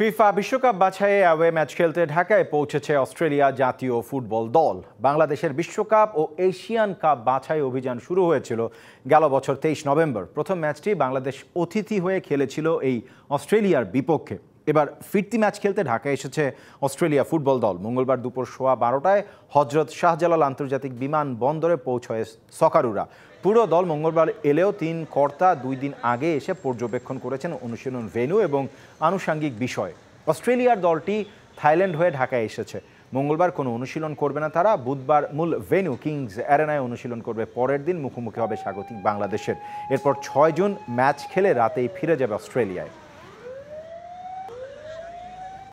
FIFA বিশ্বকাপ বাছাইয়ে away match খেলতে ঢাকায় পৌঁছেছে অস্ট্রেলিয়া জাতীয় ফুটবল দল বাংলাদেশের বিশ্বকাপ ও এশিয়ান কাপ বাছাই অভিযান শুরু হয়েছিল গেল বছর তেইশ নভেম্বর প্রথম ম্যাচটি বাংলাদেশ অতিথি হয়ে খেলেছিল এই অস্ট্রেলিয়ার বিপক্ষে এবার ফিরতি ম্যাচ খেলতে ঢাকায় এসেছে অস্ট্রেলিয়া ফুটবল দল মঙ্গলবার দুপুর সোয়া বারোটায় হজরত শাহজালাল আন্তর্জাতিক বিমান বন্দরে পৌঁছয় সকারুরা পুরো দল মঙ্গলবার এলেও তিন কর্তা দুই দিন আগে এসে পর্যবেক্ষণ করেছেন অনুশীলন ভেন্যু এবং আনুষাঙ্গিক বিষয় অস্ট্রেলিয়ার দলটি থাইল্যান্ড হয়ে ঢাকায় এসেছে মঙ্গলবার কোনো অনুশীলন করবে না তারা বুধবার মূল ভেন্যু কিংস অ্যারেনায় অনুশীলন করবে পরের দিন মুখোমুখি হবে স্বাগতিক বাংলাদেশের এরপর ছয় জুন ম্যাচ খেলে রাতেই ফিরে যাবে অস্ট্রেলিয়ায়